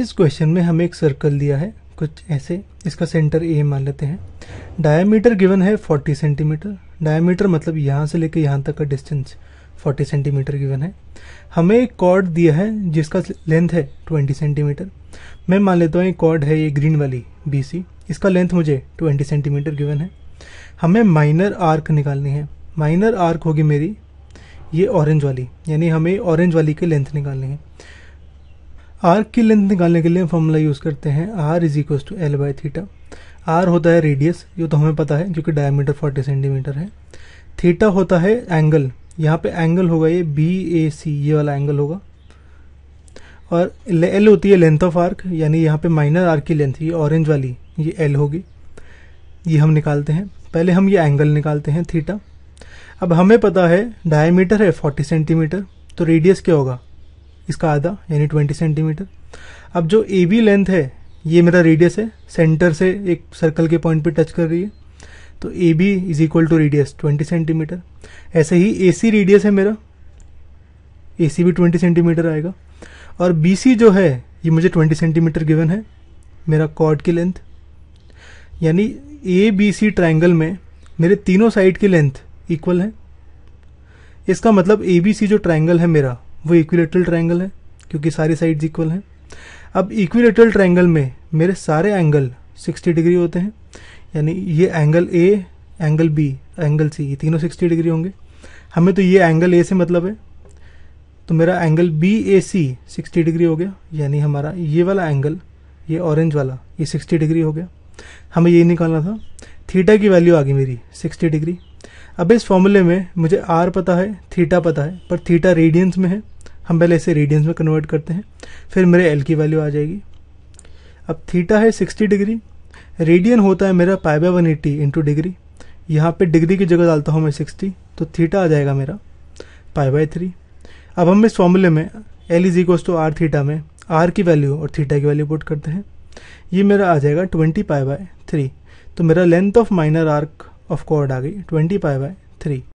इस क्वेश्चन में हमें एक सर्कल दिया है कुछ ऐसे इसका सेंटर ए मान लेते हैं डायमीटर गिवन है 40 सेंटीमीटर डायमीटर मतलब यहाँ से लेकर यहाँ तक का डिस्टेंस 40 सेंटीमीटर गिवन है हमें एक कॉर्ड दिया है जिसका लेंथ है 20 सेंटीमीटर मैं मान लेता हूँ एक कॉर्ड है ये ग्रीन वाली बी सी इसका लेंथ मुझे ट्वेंटी सेंटीमीटर गिवन है हमें माइनर आर्क निकालनी है माइनर आर्क होगी मेरी ये ऑरेंज वाली यानी हमें ऑरेंज वाली की लेंथ निकालनी है आर की लेंथ निकालने के लिए फॉर्मूला यूज़ करते हैं R is equal to L by theta R होता है रेडियस ये तो हमें पता है जो कि डायमीटर 40 सेंटीमीटर है थीटा होता है एंगल यहाँ पे एंगल होगा ये बी ए सी ये वाला एंगल होगा और एल होती है लेंथ ऑफ आर्क यानी यहाँ पे माइनर आर्क की लेंथ ये ऑरेंज वाली ये एल होगी ये हम निकालते हैं पहले हम ये एंगल निकालते हैं थीटा अब हमें पता है डायमीटर है 40 सेंटीमीटर तो रेडियस क्या होगा इसका आधा यानी ट्वेंटी सेंटीमीटर अब जो ए बी लेंथ है ये मेरा रेडियस है सेंटर से एक सर्कल के पॉइंट पे टच कर रही है तो A B is equal to radius twenty centimetre ऐसे ही ए सी रेडियस है मेरा ए सी भी ट्वेंटी सेंटीमीटर आएगा और बी सी जो है ये मुझे ट्वेंटी सेंटीमीटर गिवन है मेरा कॉर्ड की लेंथ यानी ए बी सी ट्राइंगल में मेरे तीनों साइड की लेंथ इक्वल है इसका मतलब ए बी सी जो ट्राइंगल है मेरा वो इक्विलेटरल ट्रायंगल है क्योंकि सारी साइड्स इक्वल हैं अब इक्विलेटरल ट्रायंगल में मेरे सारे एंगल 60 डिग्री होते हैं यानी ये angle A angle B angle C ये तीनों 60 डिग्री होंगे हमें तो ये एंगल ए से मतलब है तो मेरा angle B A C sixty degree हो गया यानी हमारा ये वाला एंगल ये ऑरेंज वाला ये सिक्सटी डिग्री हो गया हमें ये निकालना था थीटा की वैल्यू आ गई मेरी सिक्सटी डिग्री अब इस फॉर्मूले में मुझे आर पता है थीटा पता है पर थीटा रेडियंस में है हम पहले इसे रेडियंस में कन्वर्ट करते हैं फिर मेरे एल की वैल्यू आ जाएगी अब थीटा है 60 डिग्री रेडियन होता है मेरा pi by one eighty into degree यहाँ पे डिग्री की जगह डालता हूँ मैं 60 तो थीटा आ जाएगा मेरा पाई बाय थ्री अब हम इस फॉर्मूले में L is equals to R theta में आर की वैल्यू और थीटा की वैल्यू पुट करते हैं ये मेरा आ जाएगा ट्वेंटी पाई बाय थ्री तो मेरा length of minor arc of chord आ गई ट्वेंटी पाई बाय थ्री